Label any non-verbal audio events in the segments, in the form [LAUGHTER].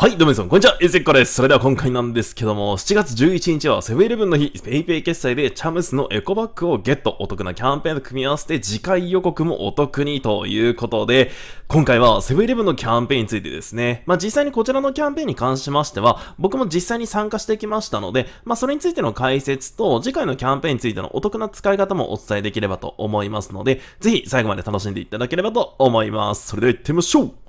はい、どうも皆さん、こんにちは、ゆずっこです。それでは今回なんですけども、7月11日はセブンイレブンの日、PayPay 決済でチャムスのエコバッグをゲット、お得なキャンペーンと組み合わせて次回予告もお得にということで、今回はセブンイレブンのキャンペーンについてですね、まあ実際にこちらのキャンペーンに関しましては、僕も実際に参加してきましたので、まあそれについての解説と、次回のキャンペーンについてのお得な使い方もお伝えできればと思いますので、ぜひ最後まで楽しんでいただければと思います。それでは行ってみましょう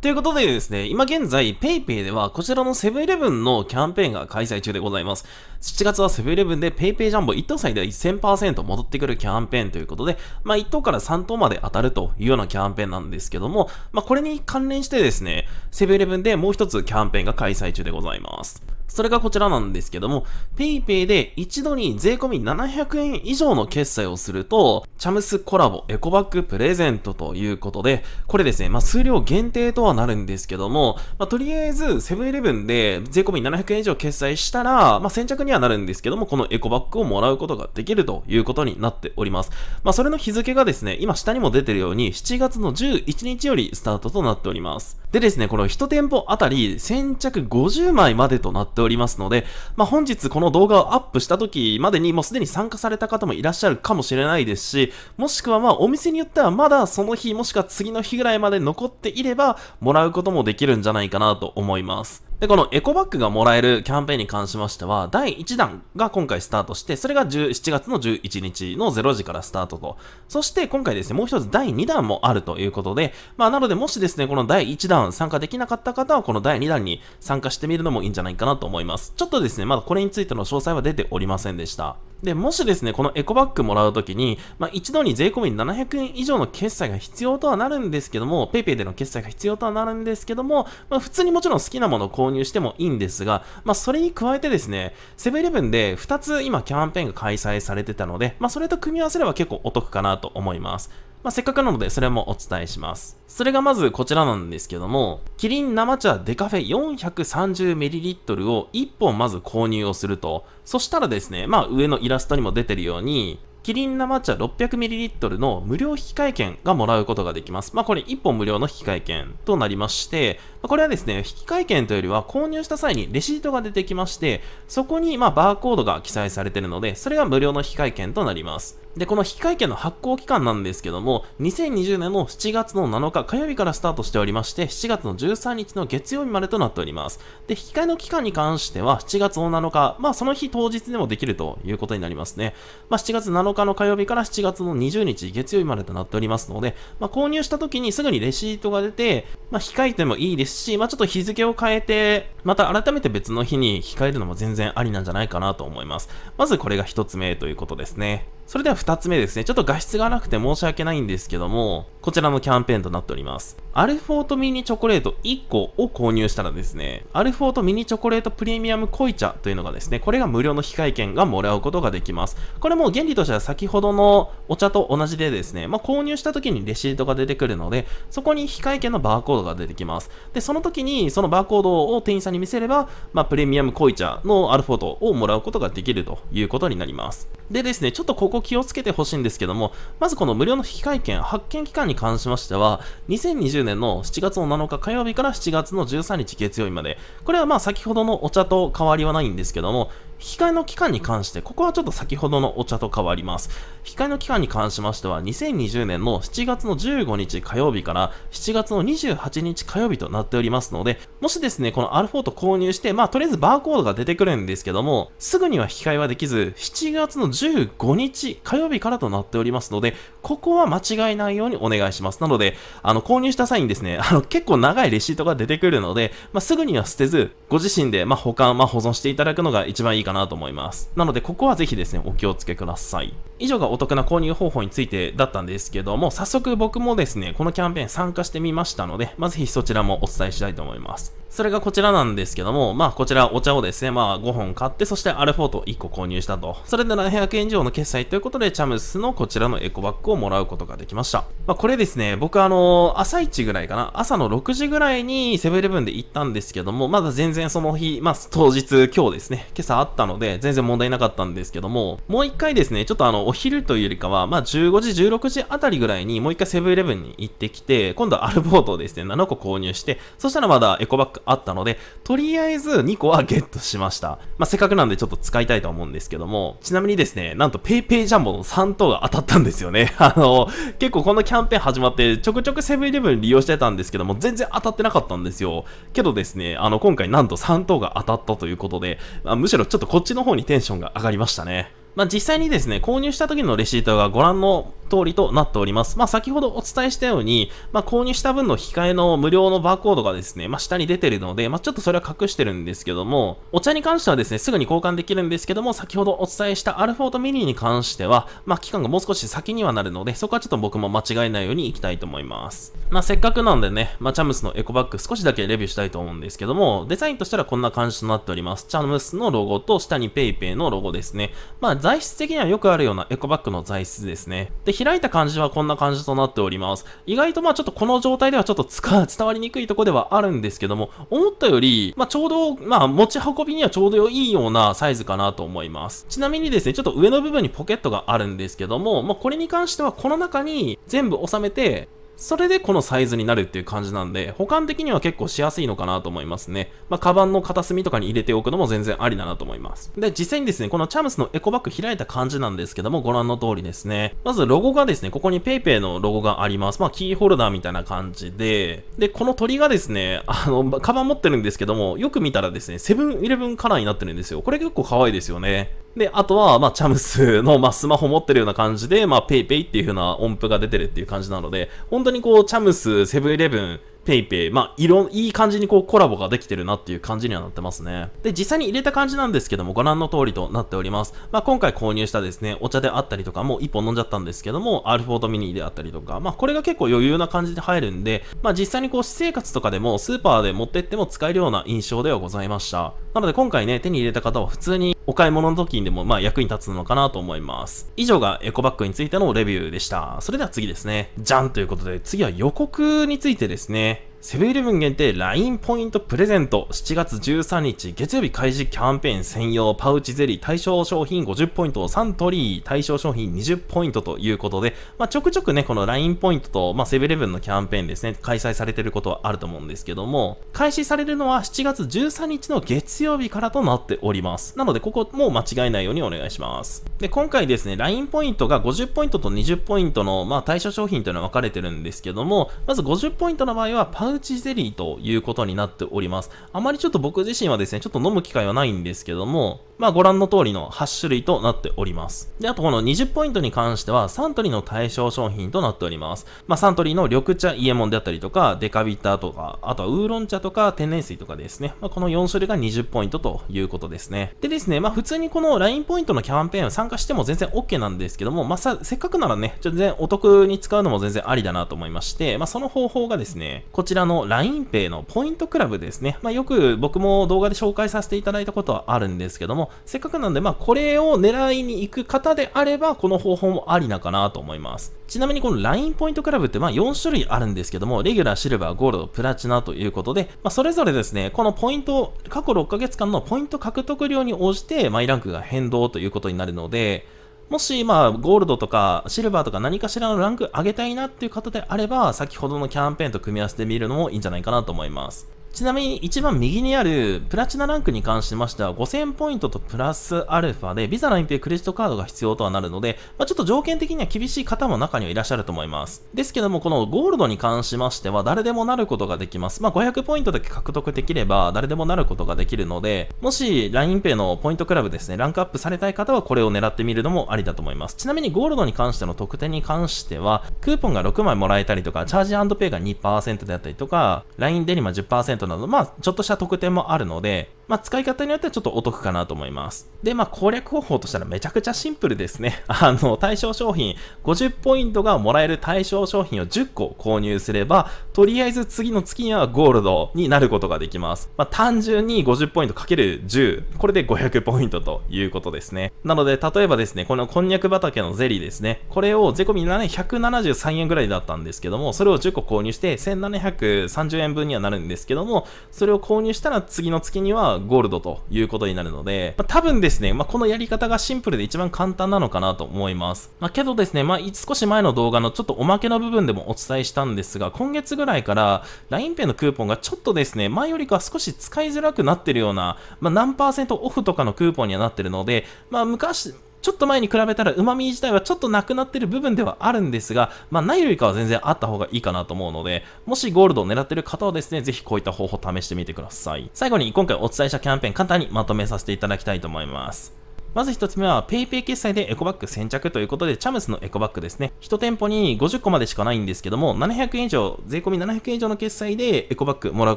ということでですね、今現在 PayPay ではこちらのセブンイレブンのキャンペーンが開催中でございます。7月はセブンイレブンで PayPay ジャンボ1等債では1000%戻ってくるキャンペーンということで、まあ1等から3等まで当たるというようなキャンペーンなんですけども、まあこれに関連してですね、セブンイレブンでもう一つキャンペーンが開催中でございます。それがこちらなんですけども、PayPay で一度に税込700円以上の決済をすると、チャムスコラボエコバッグプレゼントということで、これですね、まあ、数量限定とはなるんですけども、まあ、とりあえずセブンイレブンで税込700円以上決済したら、まあ、先着にはなるんですけども、このエコバッグをもらうことができるということになっております。まあ、それの日付がですね、今下にも出てるように、7月の11日よりスタートとなっております。でですね、この1店舗あたり先着50枚までとなってておりますので、まあ、本日この動画をアップした時までにもうすでに参加された方もいらっしゃるかもしれないですし、もしくはまあお店によってはまだその日もしくは次の日ぐらいまで残っていればもらうこともできるんじゃないかなと思います。で、このエコバッグがもらえるキャンペーンに関しましては、第1弾が今回スタートして、それが1 7月の11日の0時からスタートと。そして今回ですね、もう一つ第2弾もあるということで、まあなのでもしですね、この第1弾参加できなかった方は、この第2弾に参加してみるのもいいんじゃないかなと思います。ちょっとですね、まだこれについての詳細は出ておりませんでした。で、もしですね、このエコバッグもらうときに、まあ、一度に税込み700円以上の決済が必要とはなるんですけども、PayPay での決済が必要とはなるんですけども、まあ、普通にもちろん好きなものを購購入してもいいんですが、まあ、それに加えてですね、セブンイレブンで2つ今キャンペーンが開催されてたので、まあ、それと組み合わせれば結構お得かなと思います。まあ、せっかくなので、それもお伝えします。それがまずこちらなんですけども、キリン生茶デカフェ 430ml を1本まず購入をすると、そしたらですね、まあ上のイラストにも出てるように、キリン生茶 600ml の無料引換券がもらうことができます。まあこれ1本無料の引換券となりまして、これはですね、引換券というよりは購入した際にレシートが出てきまして、そこにまバーコードが記載されているので、それが無料の引換券となります。で、この引換券の発行期間なんですけども、2020年の7月の7日火曜日からスタートしておりまして、7月の13日の月曜日までとなっております。で、引き換えの期間に関しては、7月の7日、まあその日当日でもできるということになりますね。まあ7月7日の火曜日から7月の20日月曜日までとなっておりますので、まあ購入した時にすぐにレシートが出て、まあ控えてもいいですし、まあちょっと日付を変えて、また改めて別の日に控えるのも全然ありなんじゃないかなと思います。まずこれが一つ目ということですね。それでは2つ目ですね。ちょっと画質がなくて申し訳ないんですけども、こちらのキャンペーンとなっております。アルフォートミニチョコレート1個を購入したらですね、アルフォートミニチョコレートプレミアム濃茶というのがですね、これが無料の控え券がもらうことができます。これも原理としては先ほどのお茶と同じでですね、まあ、購入した時にレシートが出てくるので、そこに非会券のバーコードが出てきます。で、その時にそのバーコードを店員さんに見せれば、まあ、プレミアム濃茶のアルフォートをもらうことができるということになります。でですね、ちょっとここ気をつけてほしいんですけども、まずこの無料の引換券、発券期間に関しましては、2020年の7月の7日火曜日から7月の13日月曜日まで、これはまあ先ほどのお茶と変わりはないんですけども、引き換えの期間に関して、ここはちょっと先ほどのお茶と変わります。引き換えの期間に関しましては、2020年の7月の15日火曜日から7月の28日火曜日となっておりますので、もしですね、この R4 と購入して、まあとりあえずバーコードが出てくるんですけども、すぐには引き換えはできず、7月の15日火曜日からとなっておりますので、ここは間違いないようにお願いします。なので、あの、購入した際にですね、あの、結構長いレシートが出てくるので、まあ、すぐには捨てず、ご自身で、まあ、保管、まあ、保存していただくのが一番いいかかなと思います。なのでここはぜひですね、お気をつけください。以上がお得な購入方法についてだったんですけども、早速僕もですね、このキャンペーン参加してみましたので、まあ、ぜひそちらもお伝えしたいと思います。それがこちらなんですけども、まあこちらお茶をですね、まあ5本買って、そしてアルフォート1個購入したと。それで700円以上の決済ということで、チャムスのこちらのエコバッグをもらうことができました。まあこれですね、僕あのー、朝1ぐらいかな、朝の6時ぐらいにセブンイレブンで行ったんですけども、まだ全然その日、まあ当日、今日ですね、今朝あったったので、全然問題なかったんですけども、もう一回ですね、ちょっとあの、お昼というよりかは、まあ、15時、16時あたりぐらいに、もう一回セブンイレブンに行ってきて、今度はアルボートをですね、7個購入して、そしたらまだエコバッグあったので、とりあえず2個はゲットしました。まあ、せっかくなんでちょっと使いたいと思うんですけども、ちなみにですね、なんと PayPay ジャンボの3等が当たったんですよね。[LAUGHS] あの、結構このキャンペーン始まって、ちょくちょくセブンイレブン利用してたんですけども、全然当たってなかったんですよ。けどですね、あの、今回なんと3等が当たったということで、まあ、むしろちょっとこっちの方にテンションが上がりましたね。まあ、実際にですね、購入した時のレシートがご覧の通りとなっております。まあ、先ほどお伝えしたように、まあ、購入した分の控えの無料のバーコードがですね、まあ、下に出てるので、まあ、ちょっとそれは隠してるんですけども、お茶に関してはですね、すぐに交換できるんですけども、先ほどお伝えしたアルフォートミニに関しては、まあ、期間がもう少し先にはなるので、そこはちょっと僕も間違えないようにいきたいと思います。まあ、せっかくなんでね、まあ、チャムスのエコバッグ少しだけレビューしたいと思うんですけども、デザインとしたらこんな感じとなっております。チャムスのロゴと下に PayPay のロゴですね。まあ、材質的にはよくあるようなエコバッグの材質ですね。で、開いた感じはこんな感じとなっております。意外とまあちょっとこの状態ではちょっと [LAUGHS] 伝わりにくいとこではあるんですけども、思ったより、まあちょうど、まあ持ち運びにはちょうどいいようなサイズかなと思います。ちなみにですね、ちょっと上の部分にポケットがあるんですけども、まあこれに関してはこの中に全部収めて、それでこのサイズになるっていう感じなんで、保管的には結構しやすいのかなと思いますね。まあ、カバンの片隅とかに入れておくのも全然ありだなと思います。で、実際にですね、このチャムスのエコバッグ開いた感じなんですけども、ご覧の通りですね。まずロゴがですね、ここに PayPay のロゴがあります。まあ、キーホルダーみたいな感じで、で、この鳥がですね、あの、カバン持ってるんですけども、よく見たらですね、セブンイレブンカラーになってるんですよ。これ結構可愛いですよね。で、あとは、まあ、チャムスの、まあ、スマホ持ってるような感じで、まあ、ペイペイっていう風な音符が出てるっていう感じなので、本当にこう、チャムス、セブンイレブン、ペイペイ、まあ、いろ、いい感じにこうコラボができてるなっていう感じにはなってますね。で、実際に入れた感じなんですけども、ご覧の通りとなっております。まあ、今回購入したですね、お茶であったりとか、もう一本飲んじゃったんですけども、アルフォートミニであったりとか、まあ、これが結構余裕な感じで入るんで、まあ、実際にこう、私生活とかでも、スーパーで持ってっても使えるような印象ではございました。なので今回ね、手に入れた方は普通にお買い物の時にでもまあ役に立つのかなと思います。以上がエコバッグについてのレビューでした。それでは次ですね。じゃんということで、次は予告についてですね。セブンイレブン限定 LINE ポイントプレゼント7月13日月曜日開始キャンペーン専用パウチゼリー対象商品50ポイントサントリー対象商品20ポイントということで、まあ、ちょくちょくねこの LINE ポイントと、まあ、セブンイレブンのキャンペーンですね開催されてることはあると思うんですけども開始されるのは7月13日の月曜日からとなっておりますなのでここも間違えないようにお願いしますで今回ですね LINE ポイントが50ポイントと20ポイントの、まあ、対象商品というのは分かれてるんですけどもまず50ポイントの場合はパウウチゼリーということになっております。あまりちょっと僕自身はですね、ちょっと飲む機会はないんですけども、まあご覧の通りの8種類となっております。で、あとこの20ポイントに関しては、サントリーの対象商品となっております。まあサントリーの緑茶、イエモンであったりとか、デカビターとか、あとはウーロン茶とか天然水とかですね。まあこの4種類が20ポイントということですね。でですね、まあ普通にこの LINE ポイントのキャンペーン参加しても全然 OK なんですけども、まあさ、せっかくならね、全然お得に使うのも全然ありだなと思いまして、まあその方法がですね、こちららの l i n e p a のポイントクラブですね。まあ、よく僕も動画で紹介させていただいたことはあるんですけども、せっかくなんで、まあ、これを狙いに行く方であれば、この方法もありなかなと思います。ちなみにこの LINE ポイントクラブって、まあ、4種類あるんですけども、レギュラー、シルバー、ゴールド、プラチナということで、まあ、それぞれですね、このポイント、過去6ヶ月間のポイント獲得量に応じて、マイランクが変動ということになるので、もし、まあ、ゴールドとかシルバーとか何かしらのランク上げたいなっていう方であれば、先ほどのキャンペーンと組み合わせてみるのもいいんじゃないかなと思います。ちなみに一番右にあるプラチナランクに関しましては5000ポイントとプラスアルファでビザラインペイクレジットカードが必要とはなるので、まあ、ちょっと条件的には厳しい方も中にはいらっしゃると思います。ですけどもこのゴールドに関しましては誰でもなることができます。まあ、500ポイントだけ獲得できれば誰でもなることができるので、もしラインペイのポイントクラブですね、ランクアップされたい方はこれを狙ってみるのもありだと思います。ちなみにゴールドに関しての特典に関してはクーポンが6枚もらえたりとかチャージペイが2%であったりとかラインデリマ10%など、まあ、ちょっとした特典もあるので、まあ、使い方によってはちょっとお得かなと思います。で、まあ、攻略方法としたらめちゃくちゃシンプルですね。[LAUGHS] あの、対象商品、50ポイントがもらえる対象商品を10個購入すれば、とりあえず次の月にはゴールドになることができます。まあ、単純に50ポイントかける10、これで500ポイントということですね。なので、例えばですね、このこんにゃく畑のゼリーですね、これを税込み7 7 3円ぐらいだったんですけども、それを10個購入して1730円分にはなるんですけども、それを購入したら次の月にはゴールドということになるので、まあ、多分ですね、まあ、このやり方がシンプルで一番簡単なのかなと思います。まあ、けどですね、まあ、少し前の動画のちょっとおまけの部分でもお伝えしたんですが、今月ぐらいから LINEPay のクーポンがちょっとですね、前よりか少し使いづらくなってるような、まあ、何パーセントオフとかのクーポンにはなってるので、まあ、昔、ちょっと前に比べたら旨味自体はちょっとなくなってる部分ではあるんですが、まあ、ないよりかは全然あった方がいいかなと思うので、もしゴールドを狙ってる方はですね、ぜひこういった方法を試してみてください。最後に今回お伝えしたキャンペーン簡単にまとめさせていただきたいと思います。まず一つ目は PayPay 決済でエコバッグ先着ということで、チャムスのエコバッグですね。一店舗に50個までしかないんですけども、700円以上、税込み700円以上の決済でエコバッグもらう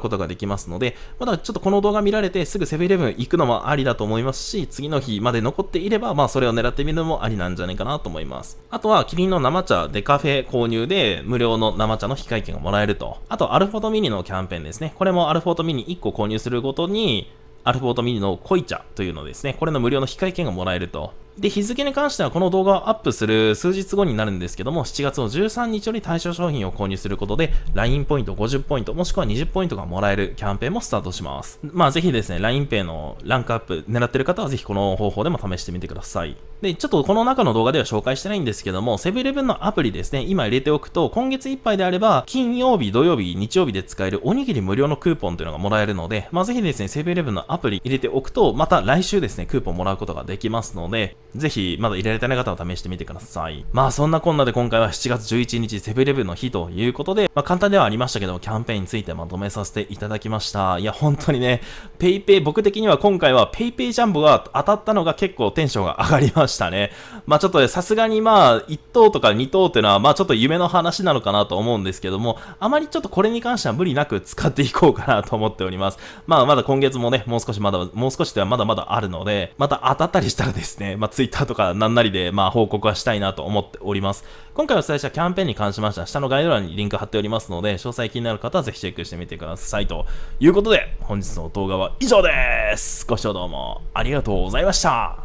ことができますので、まだちょっとこの動画見られてすぐセブンイレブン行くのもありだと思いますし、次の日まで残っていれば、まあそれを狙ってみるのもありなんじゃないかなと思います。あとはキリンの生茶でカフェ購入で無料の生茶の非会券がもらえると。あとアルフォートミニのキャンペーンですね。これもアルフォートミニ1個購入するごとに、アルフォートミニの濃茶というのですね、これの無料の引換券がもらえるとで、日付に関してはこの動画をアップする数日後になるんですけども、7月の13日より対象商品を購入することで、LINE ポイント50ポイント、もしくは20ポイントがもらえるキャンペーンもスタートします。まあぜひですね、LINEPay のランクアップ狙ってる方はぜひこの方法でも試してみてください。で、ちょっとこの中の動画では紹介してないんですけども、セブンイレブンのアプリですね、今入れておくと、今月いっぱいであれば、金曜日、土曜日、日曜日で使えるおにぎり無料のクーポンというのがもらえるので、まあぜひですね、セブンイレブンのアプリ入れておくと、また来週ですね、クーポンもらうことができますので、ぜひ、まだ入れられてない方は試してみてください。まあ、そんなこんなで今回は7月11日、セブンイレブンの日ということで、まあ、簡単ではありましたけど、キャンペーンについてまとめさせていただきました。いや、本当にね、ペイペイ、僕的には今回は PayPay ジャンボが当たったのが結構テンションが上がりましたね。まあ、ちょっとね、さすがにまあ、1等とか2等っていうのは、まあ、ちょっと夢の話なのかなと思うんですけども、あまりちょっとこれに関しては無理なく使っていこうかなと思っております。まあ、まだ今月もね、もう少しまだ、もう少しではまだまだあるので、また当たったりしたらですね、まあ、ツイとかなんなりで、まあ、報告はしたいなと思っております。今回お伝えしたキャンペーンに関しましては、下の概要欄にリンク貼っておりますので、詳細気になる方はぜひチェックしてみてください。ということで、本日の動画は以上です。ご視聴どうもありがとうございました。